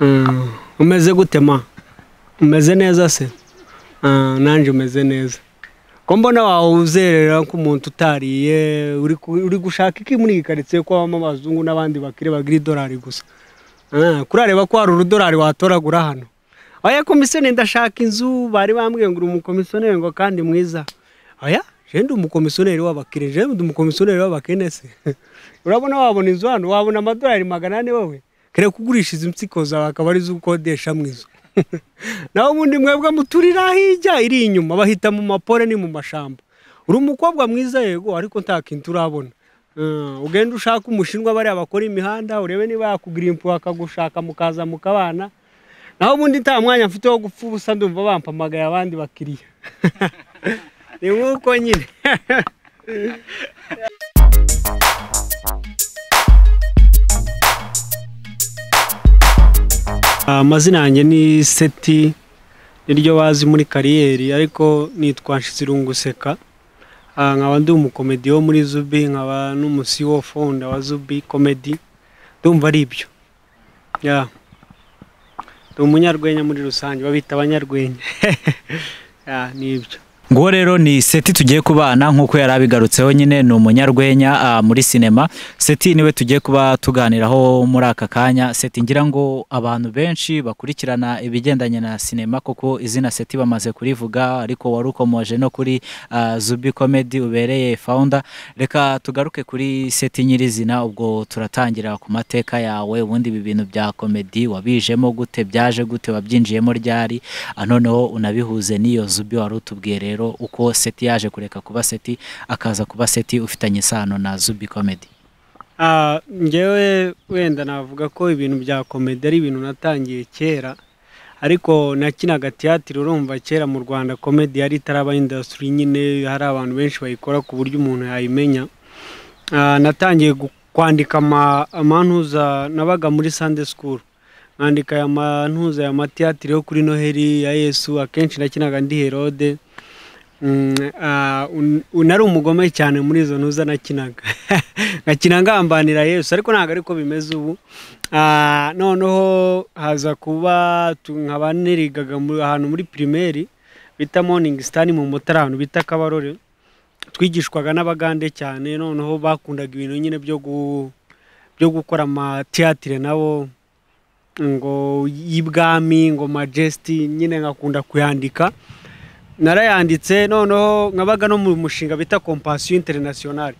Mm. umeze gutema umeze neza se ah, nanjye umeze neza ko mbona wawuzerera nk'umuntu utariye uri gushaka iki muri iyi karitsiye ko habamo abazungu n'abandi bakire bagira idolari gusa ah, kurareba ko hari urudorari watoragura hano aya komisiyoneri ndashaka inzu bari bambwiye ngo uri umukomisiyoneri ngo kandi mwiza aya jenda umukomisiyoneri w'abakire jenda umukomisiyoneri w'abakene se urabona wabona inzu hano wabona amadorari magana ane wowe kare kugurisha izi nsiko zawe akaba ari ukodesha mwiza izo naho ubundi mwebwe muturira hirya iri inyuma bahita mu mapore ni mu mashamba uri umukobwa mwiza yego ariko nta kintu turabona eh, ugenda ushaka umushinwa bariya bakora imihanda urebe niba yakugura impu bakagushaka mukaza mukabana naho ubundi nta mwanya mfite wo gupfa ubusa ndumva bampamagaye abandi bakiriya ni nk'uko nyine amazina yanjye ni seti niryo bazi muri kariyeri ariko nitwa nshizirungu ah, nkaba ndi umukomedi wo muri zubi nkaba n'umusi wo funda wa zubi komedi ndumva ari ibyo ni umunyarwenya muri rusange babita abanyarwenya ni ibyo nguwo rero ni seti tugiye kubana nk'uko yari abigarutseho nyine ni umunyarwenya ah, muri sinema seti niwe tugiye kuba tuganiraho muri aka kanya seti ngira ngo abantu benshi bakurikirana ibigendanye na sinema kuko izina seti bamaze kurivuga ariko wari ukomoje no kuri ah, zubi komedi ubereye fawunda reka tugaruke kuri seti nyirizina ubwo turatangira ku mateka yawe ubundi ibi bintu bya komedi wabijemo gute byaje gute wabyinjiyemo ryari ah, noneho unabihuze n'iyo zubi wari utubwiye rero rero uko seti yaje kureka kuba seti akaza kuba seti ufitanye isano na zubi komedi ah, ngewe wenda navuga ko ibintu bya komedi ari ibintu natangiye kera ariko nakinaga tiyatire urumva kera mu rwanda komedi yari itaraba indasitiri nyine hari abantu benshi bayikora ku buryo umuntu yayimenya ah, natangiye kwandika amantuza nabaga muri sande sikuru nkandika aya mantuza ya matiyatire yo kuri noheli ya yesu akenshi nakinaga ndi herode Mm, unari uh, umugome cyane muri izo ntuza nakinaga nakina ngambanira yesu ariko ntabwo ariko bimeze ubu uh, noneho haza kuba nkaba nirigaga ahantu muri pirimeri bita moningi sitani mu mutara ahantu bita kabarore twigishwaga n'abagande cyane noneho bakundaga ibintu nyine byo gukora amatiyatire nabo ngo y'ibwami ngo majesiti nyine ngakunda kuyandika narayanditse noneho nkabaga no mu mushinga bita kompasiyo interinasiyonari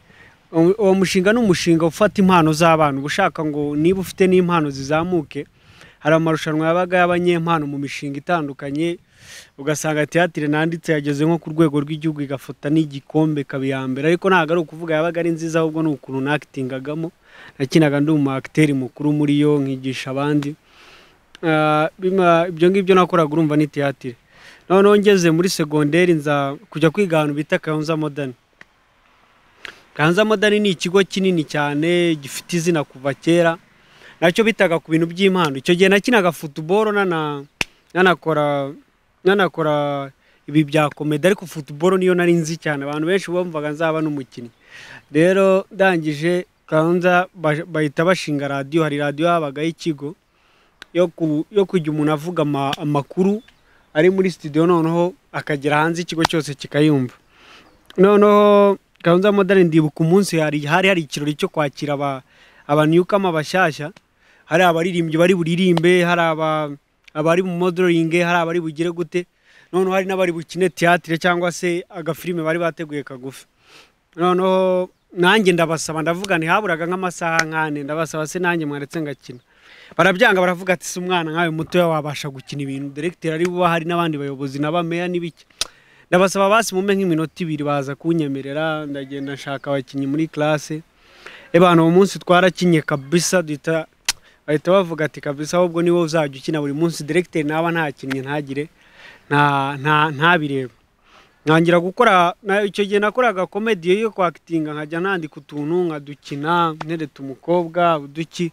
uwo mushinga ni umushinga ufata impano z'abana uba ushaka ngo niba ufite n'impano zizamuke hari amarushanwa yabaga y'abanyempano mu mishinga itandukanye ugasanga teatire nanditse yageze nko ku rwego rw'igihugu igafata n'igikombe kabiyambere ariko ntabwo ari ukuvuga yabaga ari nziza ahubwo ni ukuntu nakitingagamo nakinaga ndi umu akiteri mukuru muri yo nkigisha abandi ah, ibyo ngibyo nakoraga urumva ni teatire noneho ngeze muri segonderi nza kujya kwiga ahantu bita kayonza modani kayonza modani ni ikigo kinini cyane gifite izina kuva kera nacyo bitaga ku bintu by'impano icyo gihe nakinaga futuboro nanakora nanakora ibi bya komedi ariko futuboro niyo nari nzi cyane abantu benshi bumvaga nzaba n'umukinnyi rero ndangije kayonza bahita bashinga radiyo hari radiyo yabaga ikigo yo kujya umuntu avuga amakuru ari muri studio noneho akagera hanze ikigo cyose kikayumva noneho gahunda modern ndibuka umunsi hari hari hari ikirori cyo kwakira abanyukama bashyashya hari abaririmbyi bari buririmbe hari aba abari mu modoringe hari abari bugire gute noneho hari n'abari bukine tiyatire cyangwa se agafilime bari bateguye kagufi noneho nanjye ndabasaba ndavuga ntihaburaga nk'amasaha nk'ane ndabasaba se nanjye mwaretse ngakina barabyanga baravuga ati si umwana nkawe mutoya wabasha gukina ibintu deregiteri ari buba hari n'abandi bayobozi n'abameya n'ibiki ndabasaba basi mume nk'iminota ibiri baza kunyemerera ndagenda nshaka abakinnyi muri classe ebana uwo munsi twarakinye kabisa duhita bahita bavuga ati kabisa ahubwo niwe uzajya ukina buri munsi deregiteri naba ntakinnye ntagire ntabireba ntangira gukora icyo gihe nakoraga komediyo yo kwakitinga nkajya nandika utuntu nkadukina ntereta umukobwa uduki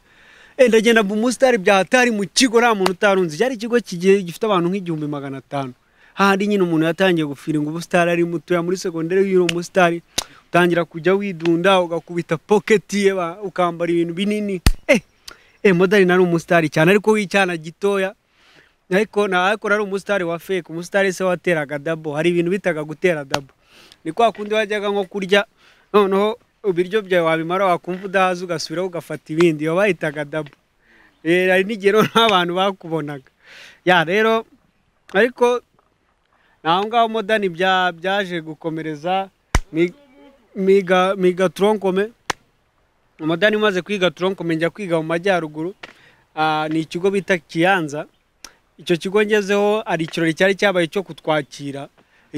ndagenda agenda umusitari bya hatari mu kigo nta muntu utarunze cyari ikigo gifite abantu nk'igihumbi magana atanu hahandi nyine umuntu yatangiye gufiringa ubusitari ari mutoya muri segonderi iyo uri utangira kujya widunda ugakubita poketi ye ukambara ibintu binini eh, eh modari nari umusitari cyane ariko w'icyana gitoya ariko ariko nari umusitari wa feke umusitari se wateraga dabo hari ibintu bitaga gutera dabo ni kwa kundi wajyaga nko kurya noneho ibiryo byawe wabimara wakumva udahaze ugasubira ugafata ibindi iyo bahitaga dabo eh, hari n'igihe rero bakubonaga ya rero ariko naho ngaho modani byaje gukomereza miga toronkome umudani umaze kwiga toronkome njya kwiga mu majyaruguru ah, ni ikigo bita kiyanza icyo kigo ngezeho hari ikirori cyari cyabaye cyo kutwakira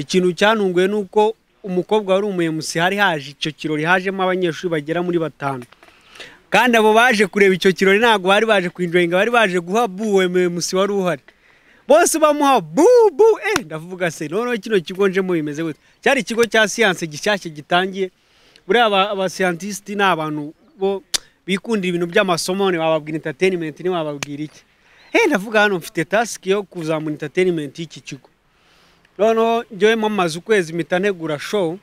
ikintu cyantunguye ni uko umukobwa wari umuyemusi hari haje icyo kirori hajemo abanyeshuri bagera muri batanu kandi abo baje kureba icyo kirori ntabwo bari baje kwinjoyinga bari baje guha buwe musi wari uhari bose bamuha bubu eh ndavuga se noneho kino kigo njemo bimeze gutya cyari ikigo cya siyanse gishyashya gitangiye buriya abasiyantisiti ni abantu bo bikundira ibintu by'amasomo wababwira interinimenti ntiwababwira iki eh ndavuga hano mfite tasike yo kuzamura interinimenti y'iki kigo noneho njyewe mpamaze ukwezi mitanegura show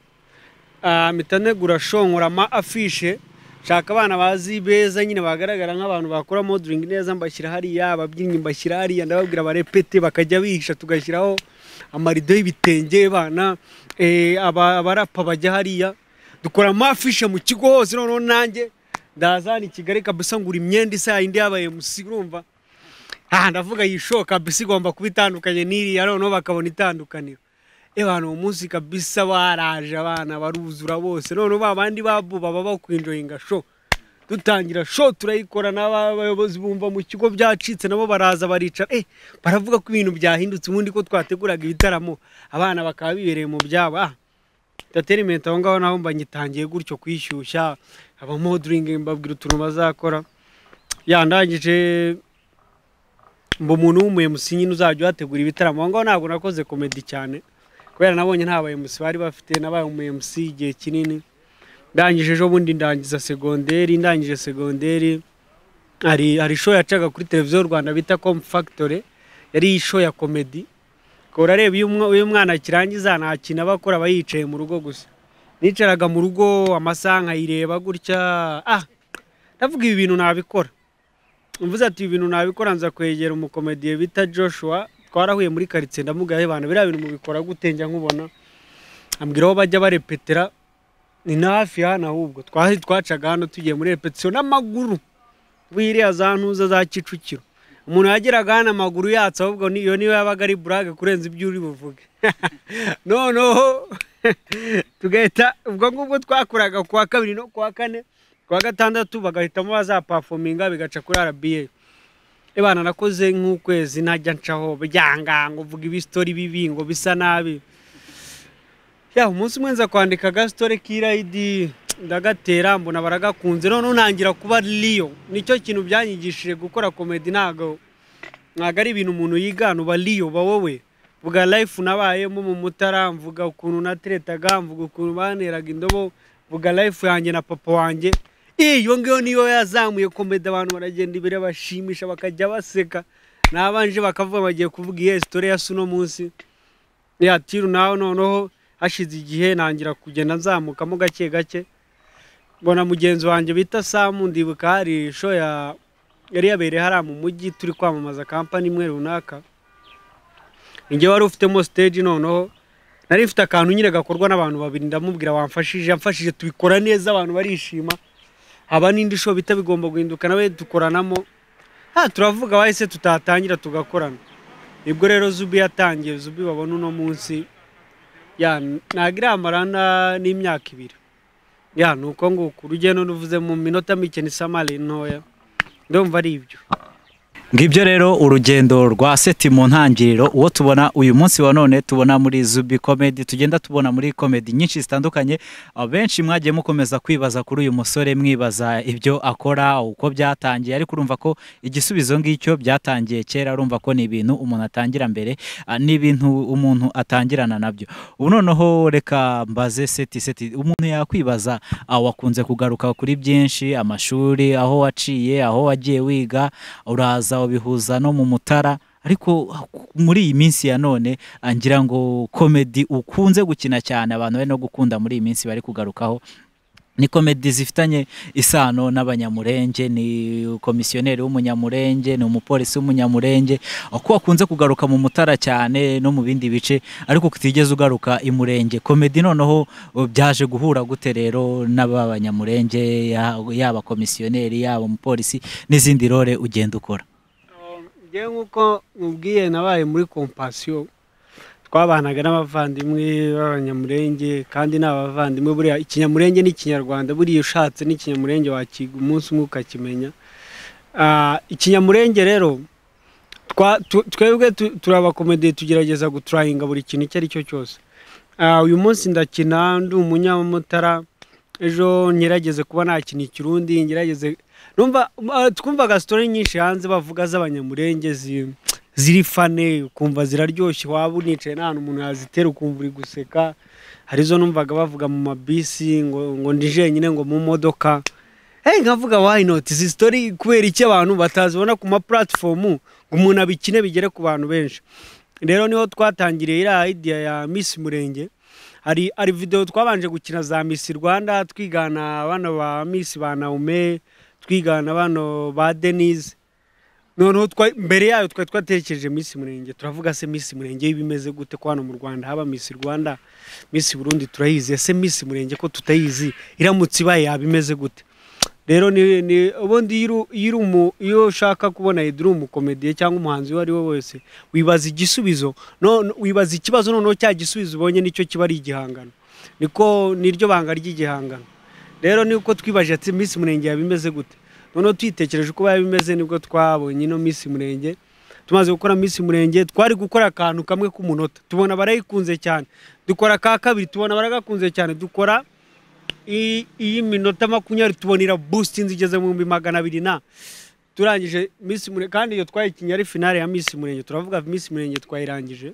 ah, mitanegura show nkorama afishe nshaka abana bazi beza nyine bagaragara nk'abantu bakora modeling neza mbashyira hariya ababyinnyi mbashyira hariya ndababwira barepete bakajya bihisha tugashyiraho amarido y'ibitenge bana eh, abarapa bajya hariya dukora amafishe mu kigo hose noneho nanjye ndazana i kigali kabisa ngura imyenda isa yindi yabaye musi aha ndavuga yishoka kabisa igomba kuba itandukanye n'iriya noneho bakabona itandukaniro abantu uwo munsi kabisa baraje abana baruzura bose noneho ba bandi babu baba bakwinjoyinga sho dutangira sho turayikora n'abayobozi bumva mu kigo byacitse nabo baraza baricara eh baravuga ko ibintu byahindutse ubundi ko twateguraga ibitaramo abana bakaba bibereye mu byabo ah aho ngaho naho mba gutyo kwishyushya abamoduringi mbabwira utuntu bazakora yandangije ngo umuntu w'umuyemusi nyine uzajya uhategura ibitaramo ngo ngaho ntabwo nakoze komedi cyane kubera nabonye nta bayemusi bari bafite nabaye umuyemusi igihe kinini ndangije ejo bundi ndangiza segonderi ndangije segonderi hari hari isho yacaga kuri televiziyo rwanda bita komu fagitore yari isho ya komedi kora reba iyo umwana akirangiza nta kintu aba akora aba yicaye mu rugo gusa nicaraga mu rugo amasaha nkayireba gutya ah ndavuga ibi bintu nabikora mvuze ati ibintu nabikora nza kwegera umukomediye bita joshua twarahuye muri karitsiye ndamugaye abantu biriya bintu mubikora gute nkubona ambwira aho bajya barepetera ni na hafi hano ahubwo twacaga hano tugiye muri repetisiyo n'amaguru wiriya za ntuza za kicukiro umuntu yageraga hano amaguru yatse ahubwo niyo niba yabaga ari burage kurenza ibyo uri buvuge noneho tugahita ubwo ngubwo twakoraga ku wa kabiri no ku wa kane kuwa gatandatu bagahitamo bazapafominga bigaca kuri arabiye ebana eh, nakoze nk'ukwezi ntajya ncaho byanga ngo uvuga ibisitori bibi ngo bisa nabi ya umunsi umwe nza kwandika agasitore k'irayidi ndagatera mbona baragakunze noneho ntangira kuba riyo nicyo kintu byanyigishije gukora komedi ntabwo ntabwo ari ibintu umuntu yigana uba riyo uba wowe vuga life nabayemo mu mutara mvuga ukuntu nateretaga mvuga ukuntu baneraga indobo vuga life yanjye na papa wanjye Eh, iyo ngiyo niyo yazamuye komedi abantu baragenda imbere bashimisha bakajya baseka nabanje bakavuga bagiye kuvuga iyo sitori ya suno munsi yatiru nawe noneho hashize igihe ntangira kugenda nzamukamo gake gake mbona mugenzi wanjye bita samu ndibuka hari isho yari yabereye hariya mu mujyi turi kwamamaza kampani imwe runaka njye wari ufitemo siteji noneho nari mfite akantu nyine gakorwa n'abantu babiri ndamubwira wamfashije amfashije tubikora neza abantu barishima haba n'indi sho bita bigomba guhinduka nawe dukoranamo turavuga bahise tutatangira tugakorana nibwo rero zubi yatangiye zubi babona uno munsi ntabwo iramarana n'imyaka ibiri ya ni uko nguko urugendo ruvuze mu minota mike ni samari ntoya ndumva ari ibyo ngibyo rero urugendo rwa seti mu ntangiriro uwo tubona uyu munsi wa none tubona muri zubi komedi tugenda tubona muri komedi nyinshi zitandukanye benshi mwagiye mukomeza kwibaza kuri uyu musore mwibaza ibyo akora uko byatangiye ariko urumva ko igisubizo ngicyo byatangiye kera urumva ko ni ibintu umuntu atangira mbere ni ibintu umuntu atangirana nabyo ubu noneho reka mbaze seti seti umuntu yakwibaza wakunze kugaruka kuri byinshi amashuri aho waciye aho wagiye wiga uraza bihuza no mu mutara ariko muri iyi minsi ya none ngira ngo komedi ukunze gukina cyane abantu bari no gukunda muri iyi minsi bari kugarukaho ni komedi zifitanye isano n'abanyamurenge ni komisiyoneri w'umunyamurenge ni umupolisi w'umunyamurenge ko akunze kugaruka mu mutara cyane no mu bindi bice ariko utigeze ugaruka i murenge komedi noneho byaje guhura gute rero n'aba n'abanyamurenge yaba komisiyoneri yaba umupolisi n'izindi role ugenda ukora ngewe nk'uko mubwiye nabaye muri kompasiyo twabanaga n'abavandimwe b'abanyamurenge kandi ni abavandimwe buriya ikinyamurenge n'ikinyarwanda buriya ushatse n'ikinyamurenge wakiga umunsi umwe ukakimenya ah, ikinyamurenge rero twebwe turabakomediye tugerageza guturayinga buri kintu icyo ari cyo cyose ah, uyu munsi ndakina ndi umunyamutara ejo ngerageze kuba nakina ikirundi ngerageze Uh, twumvaga sitori nyinshi hanze bavuga z'abanyamurenge ziri fane ukumva ziraryoshye waba unicaye n'ahantu umuntu yazitera ukumva uri guseka hari izo numvaga bavuga mu mabisi ngo ndi jenyine ngo mu modoka eh, nkavuga wayinoti izi sitori kubera iki abantu batazibona ku ma ngo umuntu abikine bigere ku bantu benshi rero niho twatangiriye iriya idea ya misi murenge hari videwo twabanje gukina za misi rwanda twigana abana ba misi ba naume twigana bano ba denise noneho mbere yayo twari twatekereje Miss murenge turavuga se Miss murenge bimeze gute ko hano mu rwanda haba Miss rwanda Miss burundi turayizi ese Miss murenge ko tutayizi iramutse ibaye yaba imeze gute rero ni ubundi iyo ushaka kubona iri umukomediye cyangwa umuhanzi uwo ari we wese wibaza igisubizo wibaza ikibazo noneho cya gisubizo ubonye nicyo kiba ari igihangano niko niryo banga ry'igihangano rero ni uko twibaje ati Miss murenge yabimeze gute noneho twitekereje uko bimeze nibwo twabonye ino Miss murenge tumaze gukora Miss murenge twari gukora akantu kamwe k'umunota tubona barayikunze cyane dukora ka kabiri tubona baragakunze cyane dukora iyi minota makumyabiri tubonera busitinzi igeze mu bihumbi magana abiri na turangije Miss murenge kandi iyo twayikinnye ari finale ya Miss murenge turavuga Miss murenge twayirangije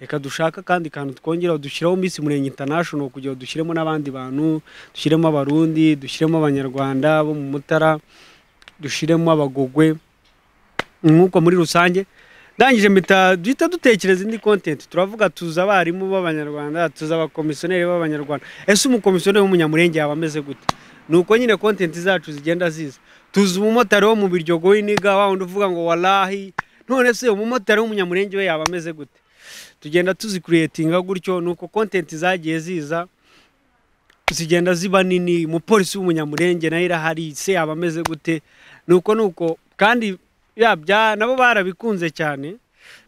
reka dushaka kandi kantu twongeraho dushyiraho Miss Murenge International kugira ngo dushyiremo n'abandi bantu dushyiremo abarundi dushyiremo abanyarwanda bo mu mutara dushyiremo abagogwe nk'uko muri rusange ndangije mpita duhita dutekereza indi kontenti turavuga tuza abarimu b'abanyarwanda tuzi abakomisiyoneri b'abanyarwanda ese umukomisiyoneri w'umunyamurenge yaba ameze gute ni uko nyine kontenti zacu zigenda ziza tuzi umumotari wo mu biryogo w'iniga wa wundi uvuga ngo warahi none se umumotari w'umunyamurenge we yaba ameze gute tugenda tuzikuretinga gutyo nuko uko kontenti zagiye ziza zigenda ziba nini umupolisi w'umunyamurenge nayo irahari se yaba ameze gute nuko nuko kandi yabya kandi nabo barabikunze cyane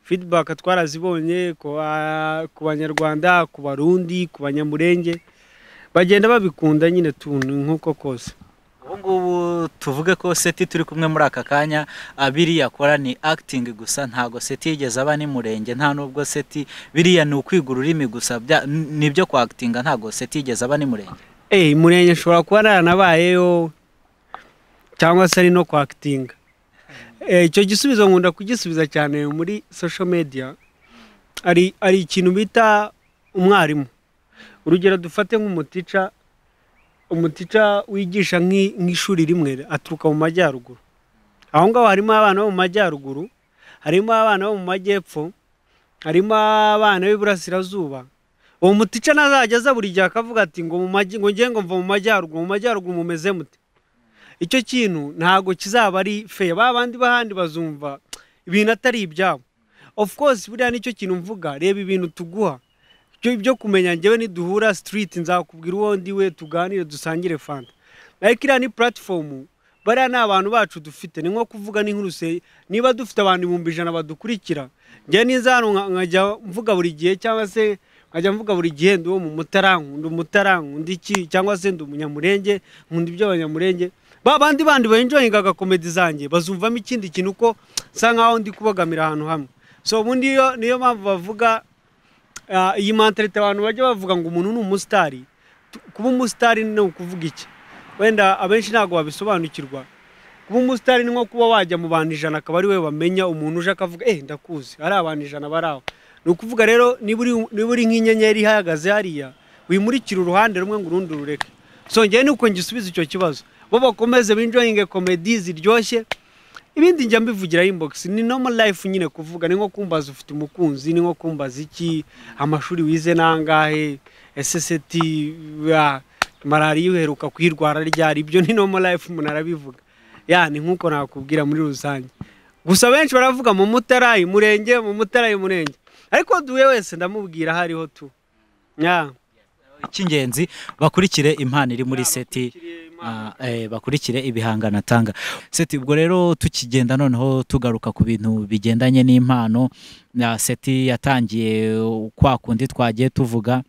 feedback twarazibonye ku banyarwanda ku barundi ku banyamurenge bagenda babikunda nyine tuntu nk'uko kose ubu ngubu tuvuge ko seti turi kumwe muri aka kanya biriya akora ni akitingi gusa ntago seti yigeze aba ni murenge nta n'ubwo seti biriya ni ukwiga ururimi gusa nibyo kwa akitinga ntabwo seti yigeze aba ni murenge eee eh, murenge ushobora kuba naranabayeyo cyangwa se ari no kwa akitinga eh, icyo gisubizo nkunda kugisubiza cyane muri sosho mediya ari ikintu bita umwarimu urugero dufate nk'umutica umutica wigisha nk'ishuri rimwe aturuka mu majyaruguru aho ngaho harimo abana bo mu majyaruguru harimo abana bo mu majyepfo harimo abana b'iburasirazuba uwo mutica ntazajya aza buri gihe akavuga ati ngo ngo mva mu majyaruguru mu majyaruguru mumeze muti icyo kintu ntabwo kizaba ari feya ba bandi b'ahandi bazumva ibintu atari ibyabo ofu kose buriya nicyo kintu mvuga reba ibintu tuguha byo kumenya ngewe niduhura street nzakubwira uwo we tuganire dusangire fanta ariko iriya ni puratifomu bariya ni abantu bacu dufite ni nko kuvuga n'inkuruse niba dufite abantu ibihumbi ijana badukurikira njyewe niza hano nkajya mvuga buri gihe cyangwa se nkajya mvuga buri gihe ndi uwo mu mutarankunda umutarankunda iki cyangwa se ndi umunyamurenge nkunda iby'abanyamurenge ba bandi bandi benjoyinga komedi zanjye bazumvamo ikindi kintu uko nsa nkaho ndi kubogamira ahantu hamwe so ubundi niyo mpamvu bavuga Ah, iyi mantarite abantu bajya bavuga ngo umuntu ni umusitari kuba umusitari ni ukuvuga iki wenda abenshi ntabwo babisobanukirwa kuba umusitari ni nko kuba wajya mu bantu ijana akaba ari we bamenya umuntu uje akavuga eee eh, ndakuzi ari abantu ijana bari aho ni ukuvuga rero niba uri nk'inyenyeri ihagaze hariya wimurikira uruhande rumwe ngo urundi rureke ni uko ngisubiza icyo kibazo bo bakomeze binjoyinge komedi ziryoshye ibindi njya mbivugira inbox ni normal life nyine kuvuga ni nko kumbaza ufite umukunzi ni nko kumbaza iki amashuri wize nangahe SST malariya uheruka kuyirwara ryari ibyo ni normal life umuntu arabivuga ya ni nkuko nakubwira muri rusange gusa benshi baravuga mu mutarayi murenge mu mutarayi murenge ariko duwe wese ndamubwira hariho tu ya icy'ingenzi bakurikire impano iri muri seti Ah, eh, bakurikire ibihangano atanga seti ubwo rero tukigenda noneho tugaruka ku bintu bigendanye n'impano na seti yatangiye kwa kundi twagiye tuvuga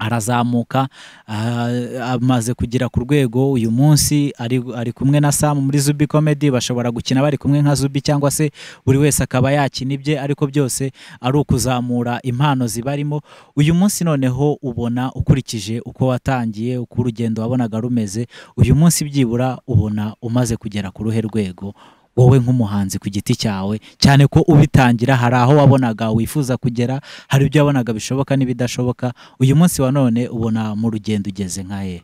arazamuka ah, amaze kugera ku rwego uyu munsi ari kumwe na Sam muri zubi comedy bashobora gukina bari kumwe nka zubi cyangwa se buri wese akaba yakina ibye ariko byose ari ukuzamura impano zibarimo uyu munsi noneho ubona ukurikije uko watangiye uko urugendo wabonaga rumeze uyu munsi byibura ubona umaze kugera ku ruhe rwego wowe nk'umuhanzi ku giti cyawe cyane ko ubitangira hari aho wabonaga wifuza kugera hari ibyo wabonaga bishoboka n'ibidashoboka uyu munsi wa none ubona mu rugendo ugeze nkahe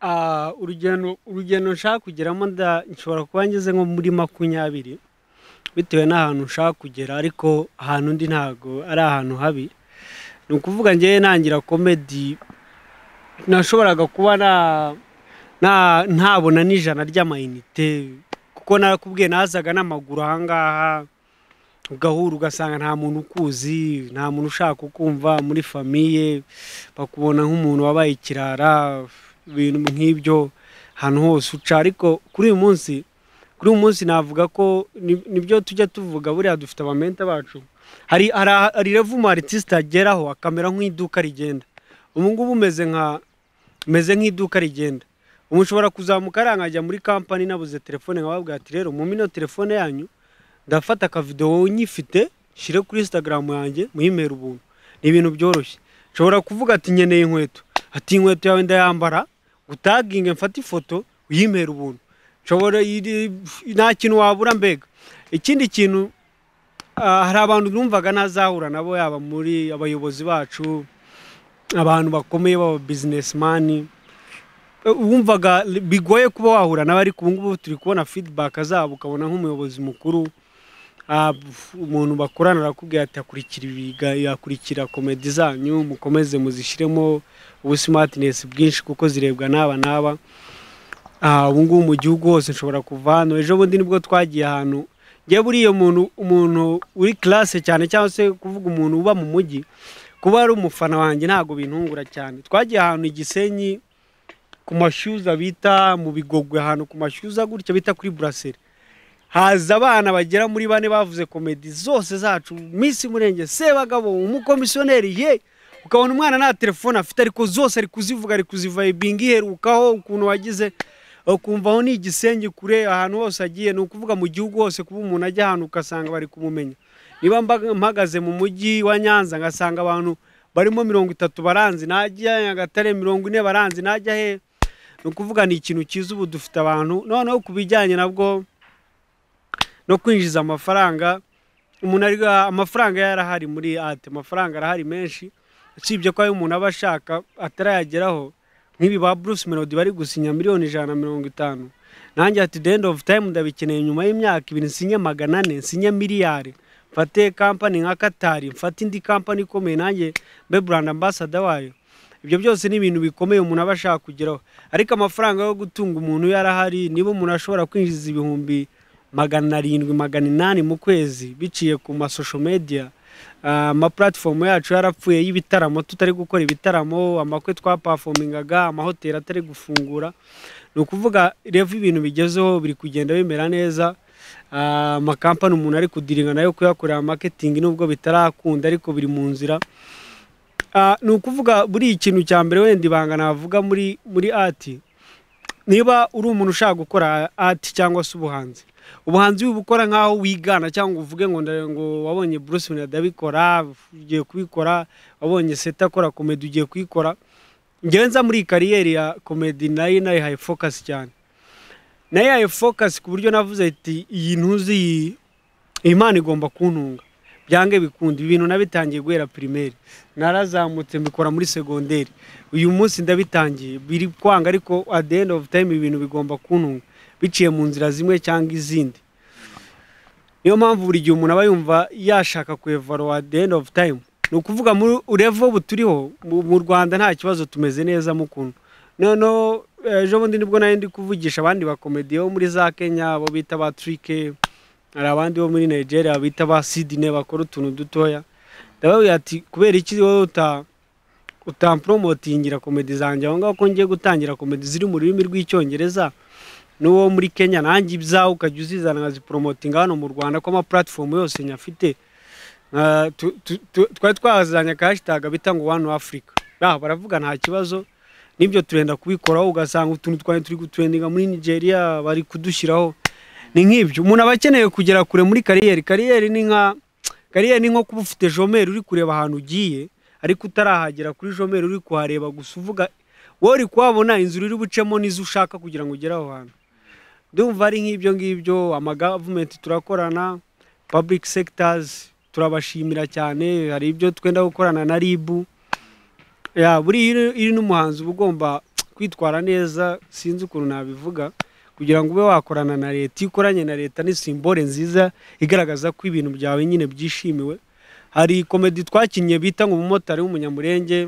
ah, urugendo urugendo nshaka kugeramo nshobora kuba ngeze nko muri makumyabiri bitewe n'ahantu nshaka kugera ariko ahantu undi ntabwo ari ahantu habi ni ukuvuga ngewe ntangira komedi nashoboraga kuba ntabona n'ijana ry'amayinite kuko narakubwiye nazaga n'amaguru ahangaha ugahura ugasanga nta muntu ukuzi nta muntu ushaka ukumva muri famiye bakubona nk'umuntu wabaye ikirara ibintu nk'ibyo ahantu hose uca ariko kuri uyu munsi kuri uyu munsi navuga ko nibyo tujya tuvuga buriya dufite abamenta bacu hari hari revumu aritiste ageraho akamera nk'iduka rigenda ubu ngubu umeze nk'iduka rigenda mushobora kuzamuka ariya muri kampani nabuze telefone nkababwira ati rero mu mino telefone yanyu ndafata akavidewo nyifite nshyire kuri instagram yanjye muhimera ubuntu ni ibintu byoroshye nshobora kuvuga ati nkeneye inkweto ati inkweto yawe ndayambara utaginge mfate ifoto uyimera ubuntu nshobora nta kintu wabura mbega ikindi kintu ah, hari abantu numvaga ntazahura nabo yaba muri abayobozi bacu abantu bakomeye baba bizinesimani wumvaga bigoye kuba wahura nawe ariko ngubu turi kubona feedback zabo ukabona nk'umuyobozi mukuru ah, umuntu bakorana arakubwira ati akurikira ibiga yakurikira komedi zanyu mukomeze muzishyiremo ubusimatinesi bwinshi kuko zirebwa n'aba n'aba ah, ubu ngubu mu gihugu hose nshobora kuva hano ejo bundi nibwo twagiye ahantu njye buriya umuntu umuntu uri classe cyane cyangwa se kuvuga umuntu uba mu mujyi kuba ari umufana wanjye ntabwo bintungura cyane twagiye ahantu igisenyi ku mashyuza bita mu bigogwe ahantu ku mashyuza gutya bita kuri buraseri haza abana bagera muri bane bavuze komedi zose zacu minsi murenge sebagabo umukomisiyoneri ye ukabona umwana nta telefone afite ariko zose ari kuzivuga ari kuzivayibinga iherukaho ukuntu wagize ukumvaho ni igisenge kure ahantu hose agiye ni ukuvuga mu gihugu hose kuba umuntu ajya ahantu ugasanga bari kumumenya niba mpagaze mu mujyi wa nyanza ngasanga abantu barimo mirongo itatu baranze najya nyagatare mirongo ine baranze najya hehe ni ukuvuga ni ikintu cyiza ubu dufite abantu noneho ku bijyanye nabwo no kwinjiza amafaranga umuntu ari amafaranga yarahari muri ate amafaranga arahari menshi usibye ko ayo umuntu aba ashaka atarayageraho nk'ibi ba bruce melody bari gusinya miliyoni ijana na mirongo itanu nanjye ati the end of time ndabikeneye nyuma y'imyaka ibiri nsinye magana ane nsinye miliyari mfate kampani nka katari mfate indi kampani ikomeye nanjye mbe buranda ambasada wayo ibyo byose ni ibintu bikomeye umuntu aba ashaka kugeraho ariko amafaranga yo gutunga umuntu yarahari niba umuntu ashobora kwinjiza ibihumbi magana arindwi magana inani mu kwezi biciye ku masosho mediya amapuratifomu ah, yacu yarapfuye y'ibitaramo tutari gukora ibitaramo amakwe twapafomingaga amahoteli atari gufungura ni ukuvuga revu ibintu bigezeho biri kugenda bimera neza amakampani ah, umuntu ari kudiringa nayo kuyakorera maketingi nubwo bitarakunda ariko biri mu nzira Ah, ni ukuvuga buriya ikintu cya mbere wenda ibanga navuga muri muri ati niba uri umuntu ushaka gukora ati cyangwa se ubuhanzi ubuhanzi bukora nk'aho wigana cyangwa uvuge ngo ngo wabonye Bruce Wayne adabikora ugiye kubikora wabonye seta akora komedi ugiye kuyikora ngenza muri kariyeri ya komedi nayo nayo haye focus cyane nayo haye ku buryo navuze ati iyi ntuzi iyi Imana igomba kuntunga byange bikunda ibintu nabitangiye guhera pirimeri narazamutse mbikora muri segonderi uyu munsi ndabitangiye biri kwanga ariko at the end of time ibintu bigomba kuntunga biciye mu nzira zimwe cyangwa izindi niyo mpamvu buri gihe umuntu aba yumva yashaka kwevaro at the end of time ni ukuvuga muri urevo buturiho mu rwanda nta kibazo tumeze neza mu kuntu noneho eh, ejo bundi nibwo nari ndi kuvugisha abandi bakomediye bo muri za kenya abo bita ba turike hari abandi bo muri nigeria bita ba sidine bakora utuntu dutoya ndababwira ati kubera iki wowe utampromotingira komedi zanjye aho ngaho ko ngiye gutangira komedi ziri mu rurimi rw'icyongereza n'uwo muri kenya nanjye ibyawe ukajya uzizana nkaziporomotinga hano mu rwanda ko amapuratifomu yose nyafite twari twahazanye akahashitaga bita ngo wani afurika baravuga nta kibazo nibyo turenda kubikoraho ugasanga utuntu twari turi guturendinga muri nigeria bari kudushyiraho ni nk'ibyo umuntu aba akeneye kugera kure muri kariyeri kariyeri ni nka kariyeri ni nko kuba ufite jomeri uri kureba ahantu ugiye ariko utarahagera kuri jomeri uri kuhareba gusa uvuga wowe uri kuhabona inzu uri bucemo n'izo ushaka kugira ngo ugere aho hantu ndumva ari nk'ibyo ngibyo amagavumenti turakorana pabulike sekitazi turabashimira cyane hari ibyo twenda gukorana na ribu buriya iri n'umuhanzi uba ugomba kwitwara neza sinzi ukuntu nabivuga kugira ngo ube wakorana na leta iyo ukoranye na leta ni simbole nziza igaragaza ko ibintu byawe nyine byishimiwe hari komedi twakinnye bita ngo umumotari w'umunyamurenge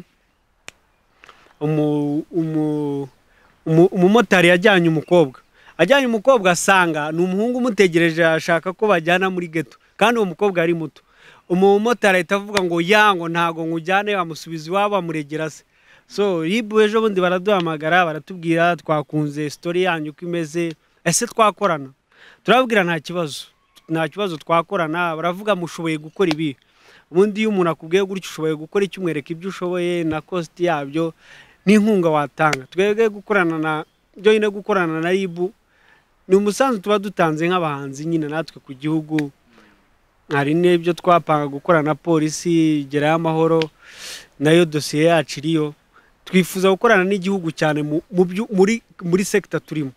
umumotari yajyanye umukobwa ajyanye umukobwa asanga ni umuhungu umutegereje ashaka ko bajyana muri geto kandi uwo mukobwa ari muto umumotari ahita avuga ngo yango ntago nkujyane amusubiza iwabo amuregera se so ribu ejo bundi baraduhamagara baratubwira twakunze sitori yanyu uko imeze ese twakorana turababwira nta kibazo nta kibazo twakorana baravuga mushoboye gukora ibi ubundi iyo umuntu akubwiye gutyo ushoboye gukora icyo umwereka ibyo ushoboye na kositi yabyo n'inkunga watanga twebwe gukorana na byonyine gukorana na ribu ni umusanzu tuba dutanze nk'abahanzi nyine natwe ku gihugu hari n'ibyo twapanga gukora na polisi igerayo amahoro nayo dosiye yacu iriyo twifuza gukorana n'igihugu cyane mu muri sekita turimo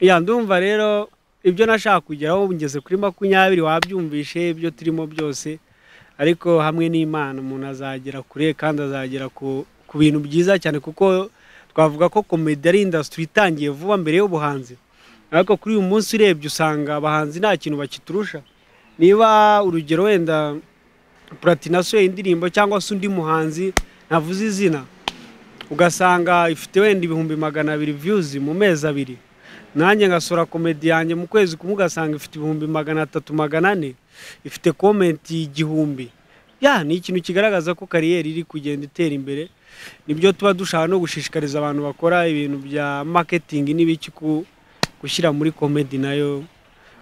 ya ndumva rero ibyo nashaka kugeraho ngeze kuri makumyabiri wabyumvishe ibyo turimo byose ariko hamwe n'imana umuntu azagera kure kandi azagera ku ku bintu byiza cyane kuko twavuga ko komedi ari indasitiri itangiye vuba mbere y'ubuhanzi ariko kuri uyu munsi urebye usanga abahanzi nta kintu bakiturusha niba urugero wenda platinaso indirimbo cyangwa se undi muhanzi navuze izina ugasanga ifite wenda ibihumbi magana abiri viyuzi mu mezi abiri nanjye ngasura komedi yanjye mu kwezi kumwe ugasanga ifite ibihumbi magana atatu magana ane ifite komenti igihumbi ya ni ikintu kigaragaza ko kariyeri iri kugenda itera imbere nibyo tuba dushaka no gushishikariza abantu bakora ibintu bya maketingi n'ibiki gushyira muri komedi nayo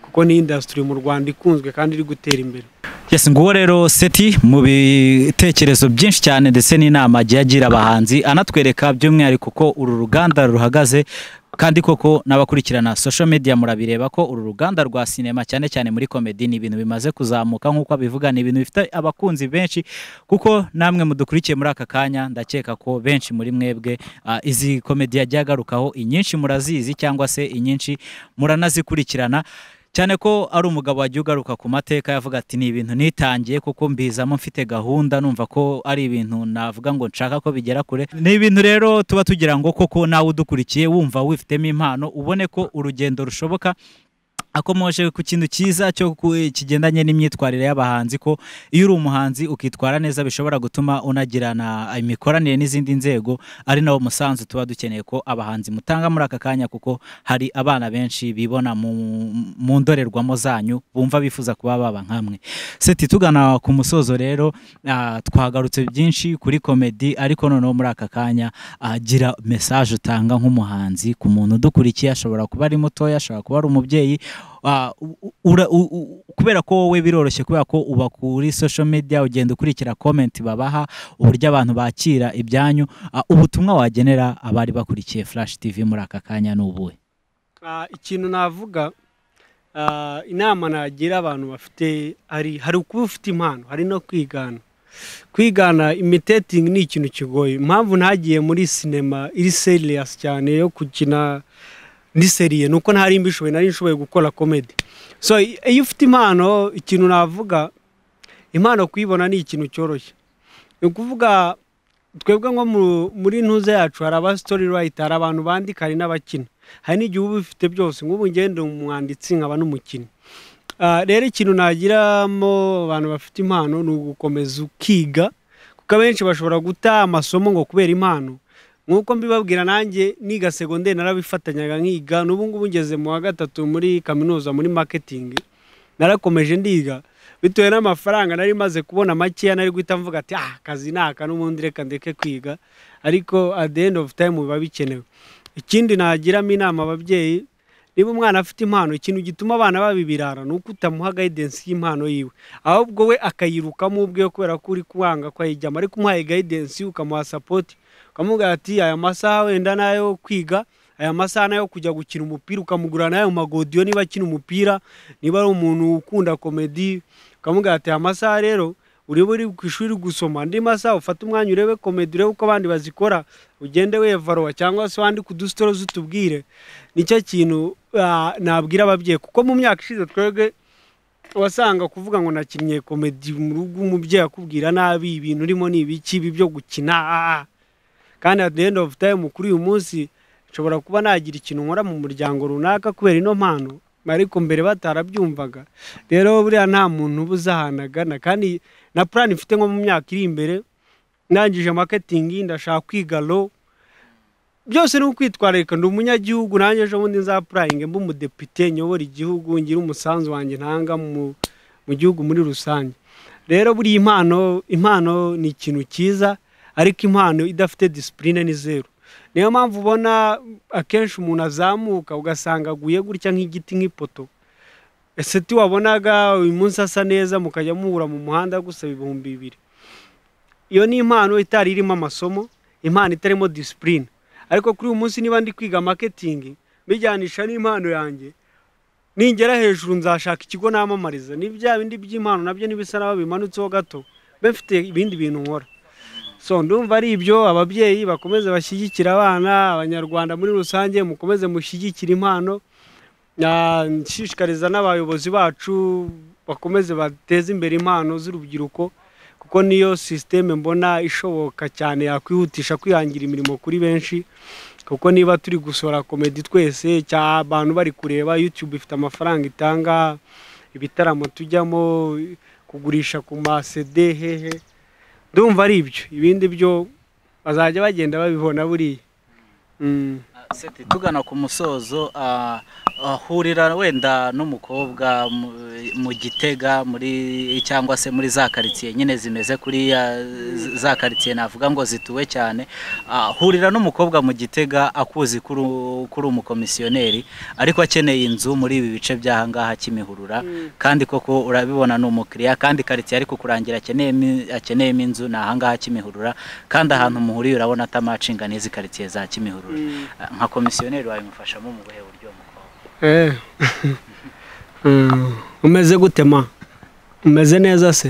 kuko ni indasitiri mu rwanda ikunzwe kandi iri gutera imbere yes nguwo rero seti mu bitekerezo byinshi cyane ndetse n'inama agiye agira abahanzi anatwereka by'umwihariko ko uru ruganda ruhagaze kandi koko n'abakurikirana social media murabireba ko uru ruganda rwa sinema cyane cyane muri komedi ni ibintu bimaze kuzamuka nk'uko abivuga ni ibintu bifite abakunzi benshi kuko namwe mudukurikiye muri aka kanya ndakeka ko benshi muri mwebwe ah, izi komedi yagiye agarukaho inyinshi murazizi cyangwa se inyinshi muranazikurikirana cyane ko ari umugabo wagiye ugaruka ku mateka yavuga ati ni ibintu nitangiye kuko mbizamo mfite gahunda numva ko ari ibintu navuga ngo nshaka ko bigera kure ni ibintu rero tuba tugira ngo koko nawe udukurikiye wumva wifitemo impano ubone ko urugendo rushoboka akomoje ku kintu cyiza cyo kigendanye n'imyitwarire y'abahanzi ko iyo uri umuhanzi ukitwara neza bishobora gutuma unagirana imikoranire n'izindi nzego ari nawo musanzu tuba dukeneye ko abahanzi mutanga muri aka kanya kuko hari abana benshi bibona mu ndorerwamo zanyu bumva bifuza kuba baba nkamwe seti tugana ku musozo rero ah, twagarutse byinshi kuri komedi ariko noneho muri aka kanya agira ah, mesaje utanga nk'umuhanzi ku muntu udukurikiye ashobora kuba ari mutoya ashobora kuba ari umubyeyi Ah, kubera ko wowe biroroshye kubera ko uba kuri social media ugenda ukurikira comment babaha uburyo abantu bakira ibyanyu ah, ubutumwa wagenera abari bakurikiye Flash TV muri aka kanya n'ubuwe ah, ikintu navuga inama nagira abantu bafite hari hari kuba ufite impano hari no kwigana kwigana imitetingi ni ikintu kigoye impamvu ntagiye muri sinema iri seriyasi cyane yo gukina ni uko nuko ntari mbishoboye nari nshoboye gukora komedi so iyo ufite impano ikintu navuga impano kuyibona ni ikintu cyoroshye ni ukuvuga twebwe nko muri ntuza yacu hari abasitori rayiti hari abantu bandika hari n'abakina hari n'igihe uba ubifite byose nk'ubu ngende umwanditsi nkaba n'umukinnyi ah, rero ikintu nagiramo abantu bafite impano ni ugukomeza ukiga kuko abenshi bashobora guta amasomo ngo kubera impano nk'uko mbibabwira nanjye niga segonderi narabifatanyaga nkiga n'ubu ngubu ngeze mu wa gatatu muri kaminuza muri marketing narakomeje ndiga bitewe n'amafaranga nari maze kubona makeya nari guhita mvuga ati ah akazi ni aka n'ubundi reka ndeke kwiga ariko at the end of time biba bikenewe ikindi nagiramo inama ababyeyi niba umwana afite impano ikintu gituma abana babibirara ibirara ni uko utamuha gayidensi y'impano yiwe ahubwo we akayirukamo ubwe kubera ko uri kuwanga kwayijyamo ariko umuhaye gayidensi ukamuha sapoti ukamubwira ati aya masaha wenda nayo kwiga aya masaha nayo kujya gukina umupira ukamugura n'ayo magodiyo niba akina umupira niba ari umuntu ukunda komedi ukamubwira ati aya masaha rero ureba uri ku ishuri gusoma andi masaha ufate umwanya urebe komedi urebe uko abandi bazikora ugende wevarowa cyangwa se wandike udusitoro z'utubwire nicyo kintu nabwira ababyeyi kuko mu myaka ishize twebwe wasanga kuvuga ngo nakinnye komedi mu rugo umubyeyi akubwira nabi ibintu urimo ni ibiki ibi byo gukina kandi at the end of time kuri uyu munsi nshobora kuba nagira ikintu nkora mu muryango runaka kubera ino mpano ariko mbere batarabyumvaga rero buriya nta muntu uba uzahanagana kandi na plan mfite nko mu myaka iri imbere ndangije maketingi ndashaka kwiga lo byose ni ukwitwararika ndi umunyagihugu nanjye ejo bundi nzapurayinge mba umudepite nyobora igihugu ngira umusanzu wanjye ntanga mu gihugu muri rusange rero buriya impano impano ni ikintu cyiza ariko impano idafite disipurine ni zeru niyo mpamvu ubona akenshi umuntu azamuka ugasanga aguye gutya nk'igiti nk'ipoto eseti wabonaga uyu munsi asa neza mukajya muhura mu muhanda gusaba ibihumbi bibiri iyo ni impano itari irimo amasomo impano itarimo disipurine ariko kuri uyu munsi niba ndi kwiga maketingi bijyanisha n'impano yanjye ningera hejuru nzashaka ikigo namamariza ni bya bindi by'impano nabyo n'ibisa n'aho bimanutseho gato mbe mfite ibindi bintu nkora so ndumva ari ibyo ababyeyi bakomeze bashyigikira abana abanyarwanda muri rusange mukomeze mushyigikire impano nshishikariza n'abayobozi bacu bakomeze bateze imbere impano z'urubyiruko kuko niyo sisiteme mbona ishoboka cyane yakwihutisha kwihangira imirimo kuri benshi kuko niba turi gusohora komedi twese cyangwa abantu bari kureba yutube ifite amafaranga itanga ibitaramo tujyamo kugurisha ku masede hehe ndumva ari ibyo ibindi byo bazajya bagenda babibona buriya mm. tugana ku musozo ahurira wenda n'umukobwa mu gitega muri cyangwa se muri za karitsiye nyine zimeze kuri za karitsiye navuga ngo zituwe cyane ahurira n'umukobwa mu gitega akuzi kuri umukomisiyoneri ariko akeneye inzu muri ibi bice by'ahangaha kimihurura hmm. kandi koko urabibona ni umukiriya kandi karitsiye ariko kurangira akeneyemo inzu ni ahangaha kimihurura kandi ahantu muhuriye urabona atamacinga n'izi karitsiye za kimihurura hmm. nka komisiyoneri wabimufashamo mu buhe buryo mukobwa eh. eh, umeze gutema umeze neza se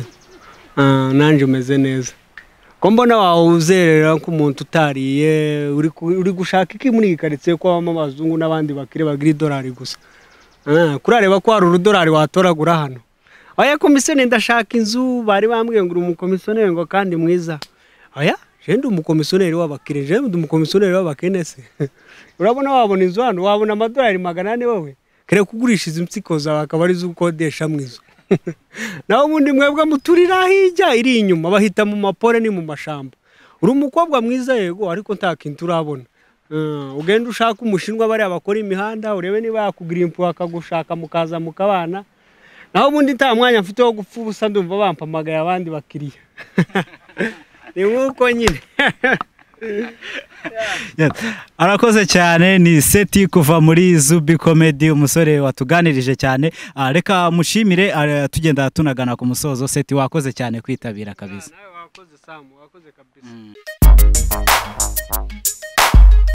eh, nanjye umeze neza ko mbona wawuzerera nk'umuntu utariye uri gushaka iki muri iyi karitsiye ko habamo abazungu n'abandi bakire bagira idolari gusa kurareba ko hari urudorari watoragura hano oya komisiyoneri ndashaka inzu bari bambwiye ngo uri umukomisiyoneri ngo kandi mwiza oya ndi umukomisiyoneri w'abakire je ndi w'abakene se urabona wabona inzu hano wabona amadolari magana ane wowe kare kugurisha izi nsiko zawe akaba ari ukodesha mu nawe naho ubundi mwebwe muturira hirya iri inyuma bahita mu mapore ni mu mashamba uri umukobwa mwiza yego ariko nta kintu urabona eh, ugenda ushaka umushinwa bariya bakora imihanda urebe niba yakugura impu bakagushaka mukaza mukabana naho ubundi nta mwanya mfite wo gupfa ubusa ndumva bampamagaye abandi bakiriya ni nk'uko nyine arakoze cyane ni seti kuva muri zubi komedi umusore watuganirije cyane ah, reka mushimire ah, tugenda tunagana ku musozo seti wakoze cyane kwitabira kabisa ah,